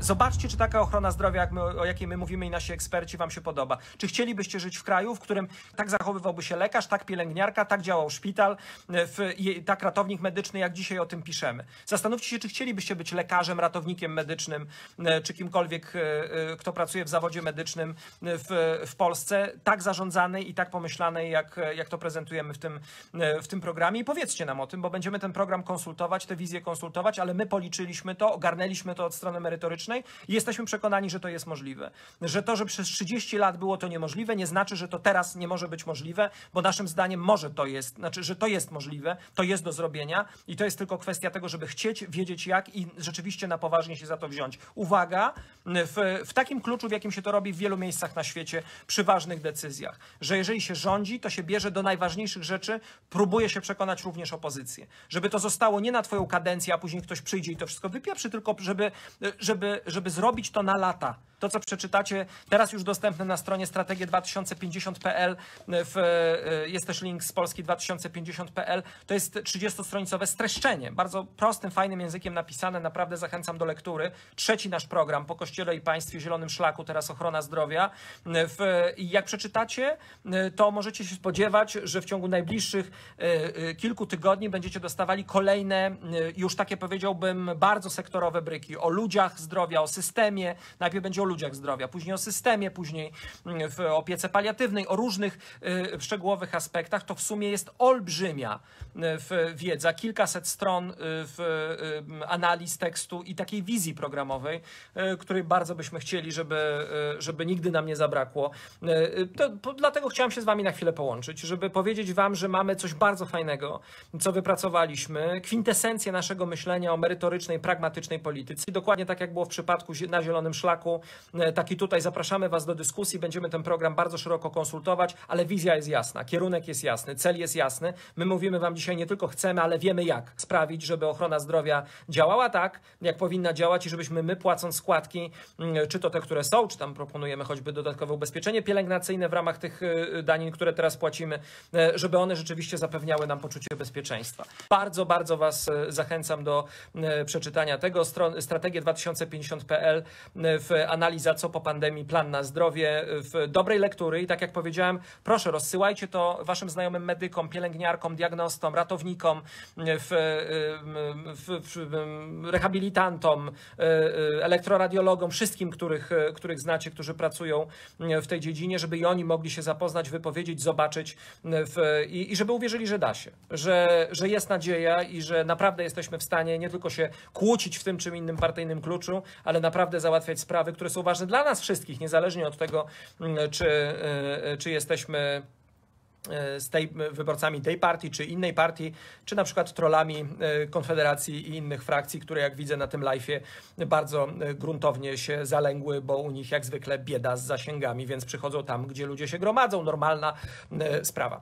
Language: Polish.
Zobaczcie, czy taka ochrona zdrowia, jak my, o jakiej my mówimy i nasi eksperci, Wam się podoba. Czy chcielibyście żyć w kraju, w którym tak zachowywałby się lekarz, tak pielęgniarka, tak działał szpital, w, tak ratownik medyczny, jak dzisiaj o tym piszemy. Zastanówcie się, czy chcielibyście być lekarzem, ratownikiem medycznym, e, czy kimkolwiek, e, e, kto pracuje w zawodzie medycznym w, w Polsce, tak zarządzanej i tak pomyślanej, jak, jak to prezentujemy w tym, w tym programie. I powiedzcie nam o tym, bo będziemy ten program konsultować, te wizje konsultować, ale my policzyliśmy to, ogarnęliśmy to od strony merytorycznej i jesteśmy przekonani, że to jest możliwe. Że to, że przez 30 lat było to niemożliwe, nie znaczy, że to teraz nie może być możliwe, bo naszym zdaniem może to jest, znaczy, że to jest możliwe, to jest do zrobienia i to jest tylko kwestia tego, żeby chcieć, wiedzieć jak i rzeczywiście na poważnie się za to wziąć. Uwaga, w, w takim kluczu, w jakim się to robi w wielu miejscach na świecie, przy ważnych decyzjach, że jeżeli się rządzi, to się bierze do najważniejszych rzeczy, próbuje się przekonać również opozycję. Żeby to zostało nie na twoją kadencję, a później ktoś przyjdzie i to wszystko wypieprzy, tylko żeby, żeby żeby zrobić to na lata. To, co przeczytacie, teraz już dostępne na stronie strategie2050.pl, e, jest też link z Polski 2050.pl, to jest 30-stronicowe streszczenie, bardzo prostym, fajnym językiem napisane, naprawdę zachęcam do lektury. Trzeci nasz program po Kościele i Państwie, Zielonym Szlaku, teraz ochrona zdrowia. I jak przeczytacie, e, to możecie się spodziewać, że w ciągu najbliższych e, kilku tygodni będziecie dostawali kolejne, już takie powiedziałbym, bardzo sektorowe bryki o ludziach zdrowia, o systemie. Najpierw będzie o ludziach zdrowia, później o systemie, później mm, w opiece paliatywnej, o różnych y, szczegółowych aspektach, to w sumie jest olbrzymia y, wiedza, kilkaset stron y, analiz tekstu i takiej wizji programowej, której bardzo byśmy chcieli, żeby, żeby nigdy nam nie zabrakło. To, dlatego chciałem się z Wami na chwilę połączyć, żeby powiedzieć Wam, że mamy coś bardzo fajnego, co wypracowaliśmy, kwintesencję naszego myślenia o merytorycznej, pragmatycznej polityce. Dokładnie tak jak było w przypadku na Zielonym Szlaku, E, taki tutaj. Zapraszamy Was do dyskusji, będziemy ten program bardzo szeroko konsultować, ale wizja jest jasna, kierunek jest jasny, cel jest jasny. My mówimy Wam dzisiaj nie tylko chcemy, ale wiemy jak sprawić, żeby ochrona zdrowia działała tak, jak powinna działać i żebyśmy my płacąc składki, mm, czy to te, które są, czy tam proponujemy choćby dodatkowe ubezpieczenie pielęgnacyjne w ramach tych y, y, danin, które teraz płacimy, e, żeby one rzeczywiście zapewniały nam poczucie bezpieczeństwa. Bardzo, bardzo Was e, zachęcam do przeczytania tego. Strategię 2050.pl w analizie analiza co po pandemii, plan na zdrowie e, w dobrej lektury i tak jak powiedziałem, proszę rozsyłajcie to waszym znajomym medykom, pielęgniarkom, diagnostom, ratownikom, e, w, w, w, rehabilitantom, e, elektroradiologom, wszystkim, których, których znacie, którzy pracują w tej dziedzinie, żeby i oni mogli się zapoznać, wypowiedzieć, zobaczyć i, i żeby uwierzyli, że da się, że, że jest nadzieja i że naprawdę jesteśmy w stanie nie tylko się kłócić w tym czym innym partyjnym kluczu, ale naprawdę załatwiać sprawy, które są ważne dla nas wszystkich, niezależnie od tego, mm, czy, y, y, czy jesteśmy y, z tej, wyborcami tej partii czy innej partii, czy na przykład trollami Konfederacji i innych frakcji, które jak widzę na tym live'ie bardzo gruntownie się zalęgły, bo u nich jak zwykle bieda z zasięgami, więc przychodzą tam, gdzie ludzie się gromadzą. Normalna sprawa.